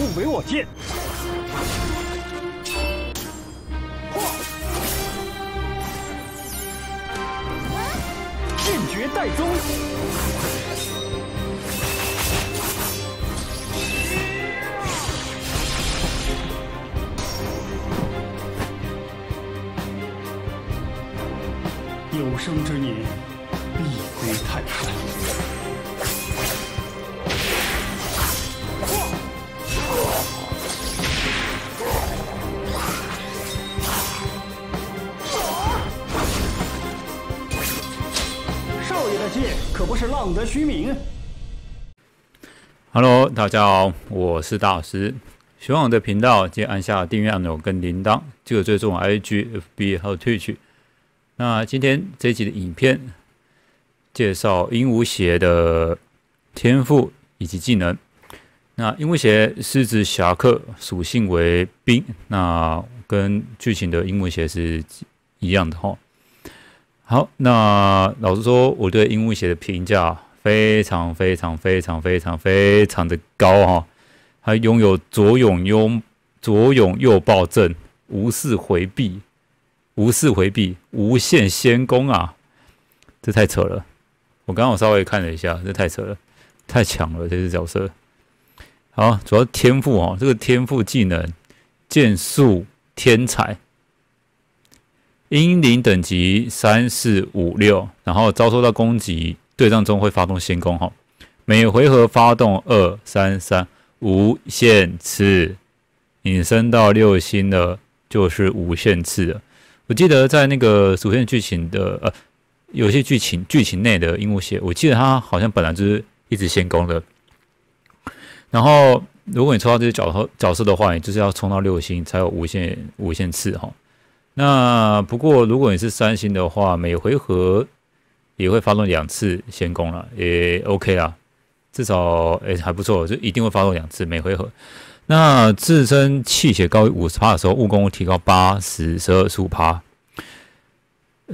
不为我剑，剑绝代宗。有生之年，必归泰山。不是浪得虚名。Hello，大家好，我是大师，喜欢我的频道，记得按下订阅按钮跟铃铛，记得追踪 IGFB 还有 Twitch。那今天这集的影片介绍鹦鹉鞋的天赋以及技能。那鹦鹉鞋是指侠客属性为冰，那跟剧情的鹦鹉鞋是一样的哈。好，那老实说，我对鹦鹉写的评价非常非常非常非常非常的高哈。他拥有左勇拥左勇右暴症，无视回避，无视回避，无限仙功啊！这太扯了。我刚刚我稍微看了一下，这太扯了，太强了，这只角色。好，主要天赋啊，这个天赋技能剑术天才。英灵等级三四五六，然后遭受到攻击对战中会发动先攻哈，每回合发动二三三无限次，引申到六星的，就是无限次的。我记得在那个主线剧情的呃，游戏剧情剧情内的樱木线，我记得它好像本来就是一直先攻的。然后如果你抽到这些角色角色的话，你就是要冲到六星才有无限无限次哈。那不过，如果你是三星的话，每回合也会发动两次先攻了，也 OK 啦，至少哎还不错，就一定会发动两次每回合。那自身气血高于五十趴的时候，物攻提高八十、十二、十五趴。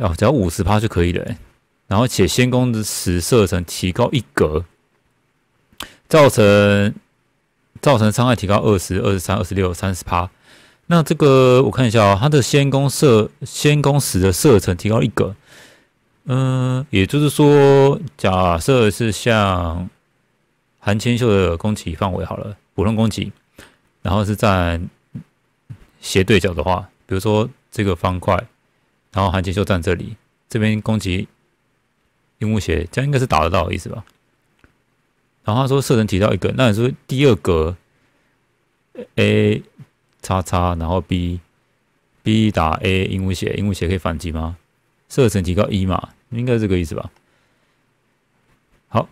哦，只要五十趴就可以了。然后且先攻的实射程提高一格，造成造成伤害提高二十二、十三、二十六、三十趴。那这个我看一下哦，他的先攻射先攻时的射程提高一格，嗯，也就是说，假设是像韩千秀的攻击范围好了，普通攻击，然后是站斜对角的话，比如说这个方块，然后韩千秀站这里，这边攻击鹦鹉鞋，这样应该是打得到的意思吧？然后他说射程提到一个，那你说第二格，诶？叉叉，然后 B B 打 A，英文写英文写可以反击吗？射程提高一嘛，应该这个意思吧？好，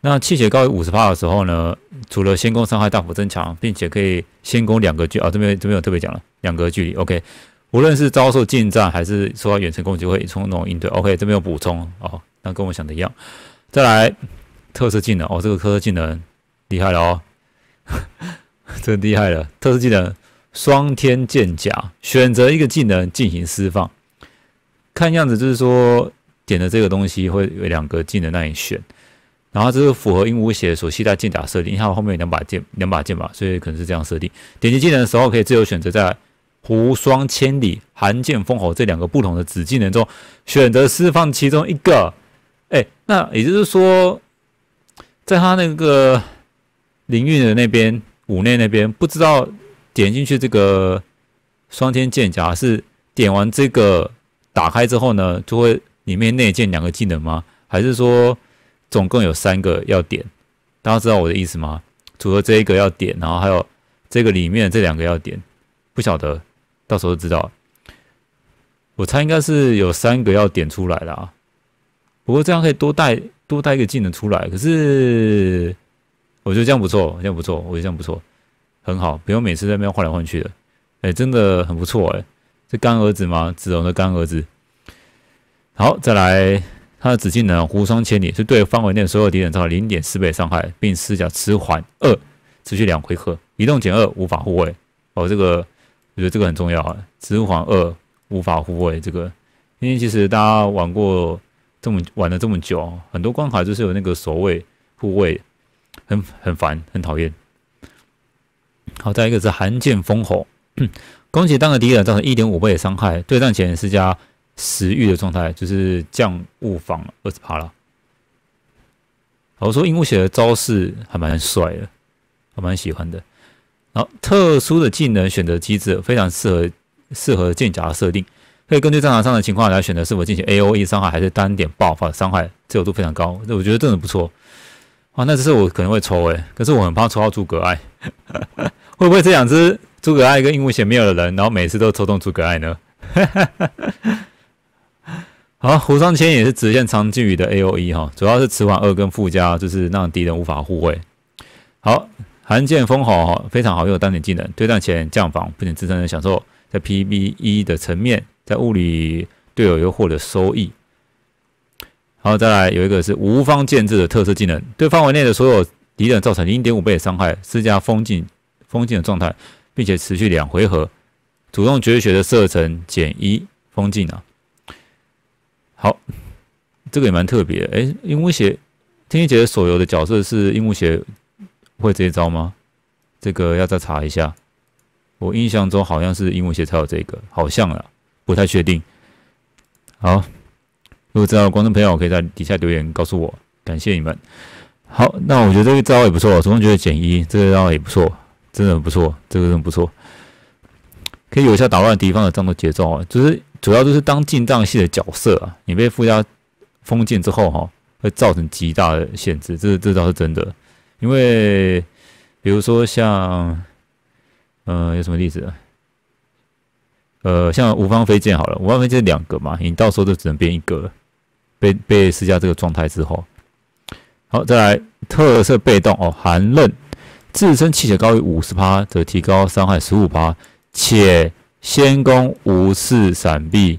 那气血高于五十帕的时候呢？除了先攻伤害大幅增强，并且可以先攻两个距啊，这边这边有特别讲了两个距离。OK，无论是遭受近战还是受到远程攻击，会从哪种应对？OK，这边有补充哦。那跟我想的一样。再来特色技能哦，这个特色技能厉害了哦，真厉害了，特色技能。双天剑甲，选择一个技能进行释放。看样子就是说，点的这个东西会有两个技能让你选。然后这是符合鹦鹉血所携带剑甲设定。你看后面有两把剑，两把剑吧，所以可能是这样设定。点击技能的时候可以自由选择在“湖霜千里”“寒剑封喉”这两个不同的子技能中选择释放其中一个。哎，那也就是说，在他那个灵运的那边，五内那边不知道。点进去这个双天剑夹是点完这个打开之后呢，就会里面内建两个技能吗？还是说总共有三个要点？大家知道我的意思吗？除了这一个要点，然后还有这个里面这两个要点，不晓得，到时候知道。我猜应该是有三个要点出来的啊。不过这样可以多带多带一个技能出来，可是我觉得这样不错，这样不错，我觉得这样不错。很好，不用每次在那边换来换去的，哎，真的很不错哎，这干儿子嘛，子龙的干儿子。好，再来他的子技能“无双千里”是对范围内所有敌人造成0.4倍伤害，并施加迟缓二，持续两回合，移动减二，无法护卫。哦，这个我觉得这个很重要啊，迟缓二无法护卫，这个因为其实大家玩过这么玩了这么久，很多关卡就是有那个守卫、护卫，很很烦，很讨厌。好，再一个是寒剑封喉，攻击单个敌人造成一点五倍的伤害，对战前施加食欲的状态，就是降物防二十趴了。好，我说鹦鹉写的招式还蛮帅的，我蛮喜欢的。然后特殊的技能选择机制非常适合适合剑甲的设定，可以根据战场上的情况来选择是否进行 A O E 伤害还是单点爆发的伤害，自由度非常高。我觉得真的不错。啊，那这是我可能会抽诶，可是我很怕抽到诸葛哎。会不会这两只诸葛亮跟鹦鹉险没有的人，然后每次都抽中诸葛亮呢？好，胡双千也是直线长距离的 A O E 哈，主要是迟缓二跟附加，就是让敌人无法互惠。好，寒剑封好哈，非常好用的单点技能，对战前降防，不仅自身能享受，在 P B E 的层面，在物理队友又获得收益。好，再来有一个是无方剑制的特色技能，对范围内的所有敌人造成零点五倍的伤害，施加封禁。封禁的状态，并且持续两回合。主动绝学的射程减一，封禁啊。好，这个也蛮特别。哎，鹦鹉写天蝎姐手游的角色是鹦鹉写会这一招吗？这个要再查一下。我印象中好像是鹦鹉写才有这个，好像啊，不太确定。好，如果知道观众朋友可以在底下留言告诉我，感谢你们。好，那我觉得这个招也不错，主动绝学减一，这个招也不错。真的很不错，这个真的不错，可以有效打乱敌方的战斗节奏啊！就是主要就是当进账系的角色啊，你被附加封建之后哈，会造成极大的限制。这这倒是真的，因为比如说像，呃，有什么例子？呃，像吴方飞剑好了，吴方飞剑两个嘛，你到时候就只能变一个了。被被施加这个状态之后，好，再来特色被动哦，寒刃。自身气血高于五十趴，则提高伤害十五趴，且先攻无视闪避。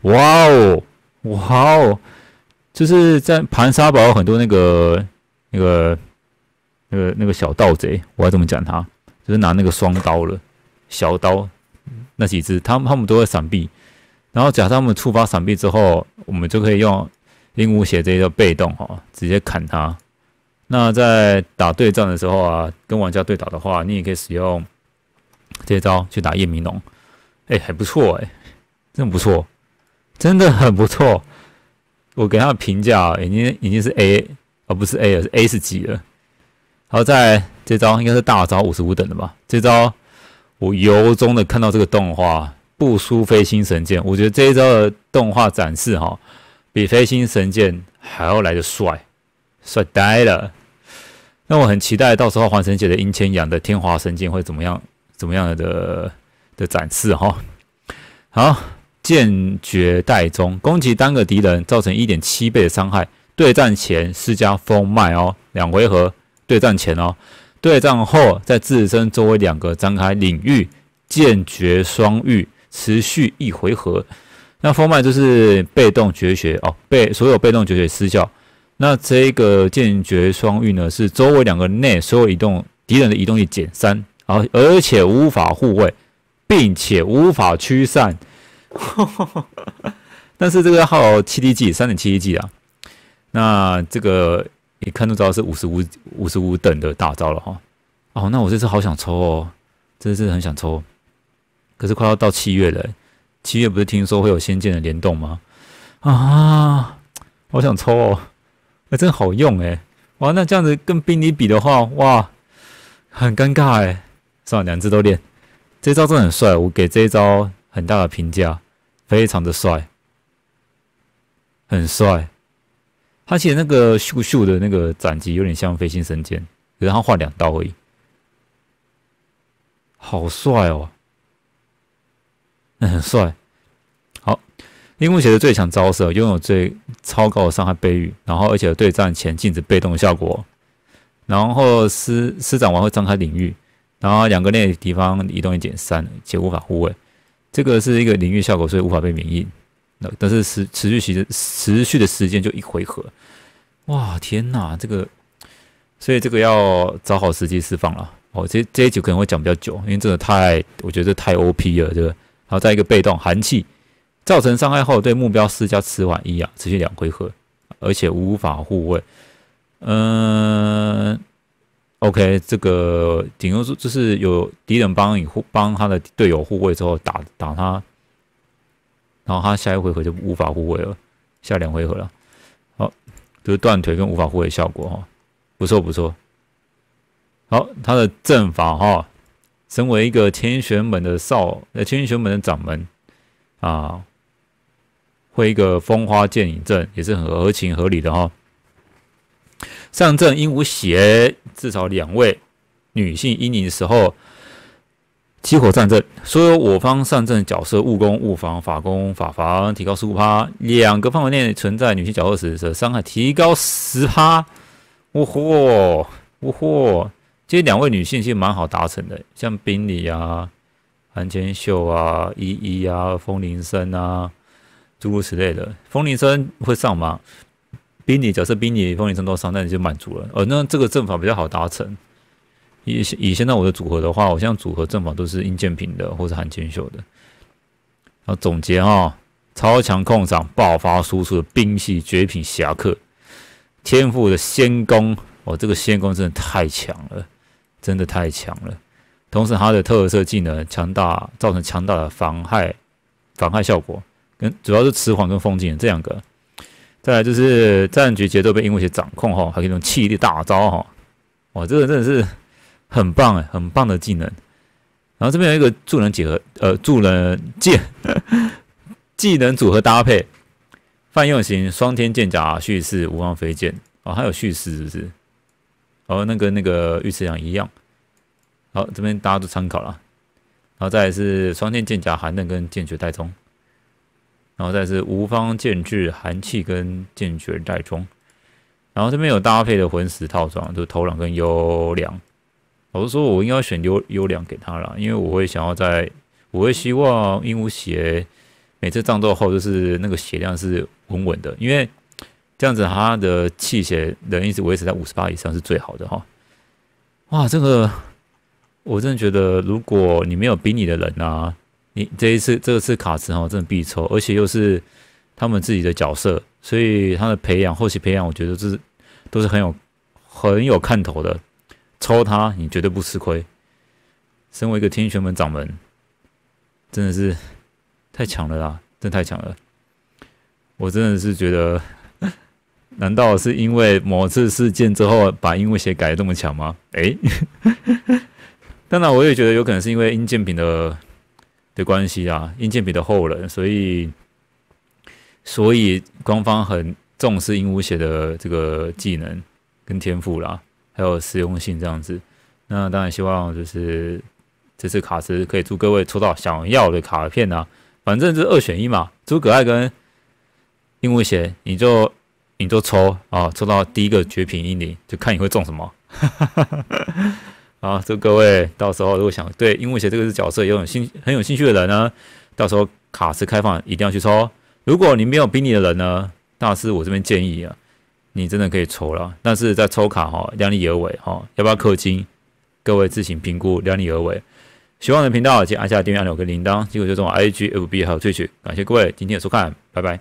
哇哦，哇哦！就是在盘沙堡很多那个、那个、那个、那个小盗贼，我要怎么讲他？就是拿那个双刀了，小刀那几只，他们他们都会闪避。然后假设他们触发闪避之后，我们就可以用灵武这一的被动哦，直接砍他。那在打对战的时候啊，跟玩家对打的话，你也可以使用这招去打夜明龙，哎，还不错哎，真的不错，真的很不错。我给他的评价已经已经是 A，而不是 A 了，是 A 是级了。好，在这招应该是大招五十五等的吧？这招我由衷的看到这个动画，不输飞星神剑。我觉得这一招的动画展示哈，比飞星神剑还要来的帅，帅呆了。那我很期待到时候黄神姐的阴千阳的天华神剑会怎么样怎么样的的展示哈。好，剑绝代中攻击单个敌人造成一点七倍的伤害，对战前施加风脉哦，两回合对战前哦，对战后在自身周围两个张开领域，剑绝双域持续一回合。那风脉就是被动绝学哦，被所有被动绝学失效。那这个剑诀双域呢，是周围两个内所有移动敌人的移动力减三，而而且无法护卫，并且无法驱散。但是这个号七 D G 三点七 D G 啊，那这个一看就知道是五十五五十五等的大招了哈。哦，那我这次好想抽哦，真的是很想抽，可是快要到七月了，七月不是听说会有仙剑的联动吗？啊，好想抽哦。那真好用哎！哇，那这样子跟宾梨比的话，哇，很尴尬哎。算了，两只都练。这一招真的很帅，我给这一招很大的评价，非常的帅，很帅。他写那个咻咻的那个斩击，有点像飞星神剑，可是他画两刀而已。好帅哦，那很帅。好。樱木而的最强招式拥有最超高的伤害倍率，然后而且对战前禁止被动效果，然后师师长王会张开领域，然后两个内敌方移动一减三且无法互位，这个是一个领域效果，所以无法被免疫。那但是持持续时持续的时间就一回合，哇天哪，这个所以这个要找好时机释放了。哦，这这一集可能会讲比较久，因为真的太我觉得太 O P 了，这个。然后再一个被动寒气。造成伤害后，对目标施加迟缓一啊，持续两回合，而且无法护卫。嗯，OK，这个顶多说就是有敌人帮你护，帮他的队友护卫之后打打他，然后他下一回合就无法护卫了，下两回合了。好，就是断腿跟无法护卫效果哈，不错不错。好，他的阵法哈，身为一个天玄门的少呃，天玄门的掌门啊。会一个风花剑影阵也是很合情合理的哈。上阵因鹉邪至少两位女性阴灵的时候，起火上阵，所有我方上阵角色物攻物防法攻法防提高十五趴，两个范围内存在女性角色时，伤害提高十趴。呜嚯呜嚯，这两位女性其实蛮好达成的，像冰女啊、韩千秀啊、依依啊、风铃声啊。诸如此类的，风铃声会上吗？宾女，假设宾女风铃声都上，那你就满足了。哦，那这个阵法比较好达成。以以现在我的组合的话，我现在组合阵法都是硬剑品的，或是韩金秀的。啊，总结哈，超强控场、爆发输出的兵器绝品侠客，天赋的仙宫，哦，这个仙宫真的太强了，真的太强了。同时，他的特色技能强大，造成强大的妨害、妨害效果。跟主要是迟缓跟风景这两个，再来就是战局节奏被英武学掌控哈，还可以用气力大招哈，哇，这个真的是很棒哎，很棒的技能。然后这边有一个助人结合，呃，助人剑 技能组合搭配，泛用型双天剑甲蓄势无望飞剑哦，还有蓄势是不是？哦，那跟那个尉迟凉一样，好，这边大家都参考了，然后再来是双天剑甲寒刃跟剑诀带冲。然后，再是无方剑志寒气跟剑诀带装。然后这边有搭配的魂石套装，就头狼跟优良。老实说，我应该要选优优良给他了，因为我会想要在，我会希望鹦鹉鞋每次战斗后就是那个血量是稳稳的，因为这样子他的气血能一直维持在五十八以上是最好的哈。哇，这个我真的觉得，如果你没有比你的人啊。这一次，这次卡池哈真的必抽，而且又是他们自己的角色，所以他的培养后期培养，我觉得是都是很有很有看头的。抽他，你绝对不吃亏。身为一个天玄门掌门，真的是太强了啦！真太强了。我真的是觉得，难道是因为某次事件之后，把阴卫写改的这么强吗？诶。当然，我也觉得有可能是因为殷建平的。的关系啊，硬剑比的后人，所以所以官方很重视鹦鹉血的这个技能跟天赋啦，还有实用性这样子。那当然希望就是这次卡池可以祝各位抽到想要的卡片啊，反正就是二选一嘛，诸葛爱跟鹦鹉血，你就你就抽啊，抽到第一个绝品英灵，就看你会中什么。啊，这各位到时候如果想对鹦鹉鞋这个是角色有很兴很有兴趣的人呢，到时候卡池开放一定要去抽。如果你没有比利的人呢，大师我这边建议啊，你真的可以抽了。但是在抽卡哈量力而为哈，要不要氪金，各位自行评估量力而为。喜欢的频道请按下订阅按钮跟铃铛，结果就中 IGFB 还有萃取，感谢各位今天的收看，拜拜。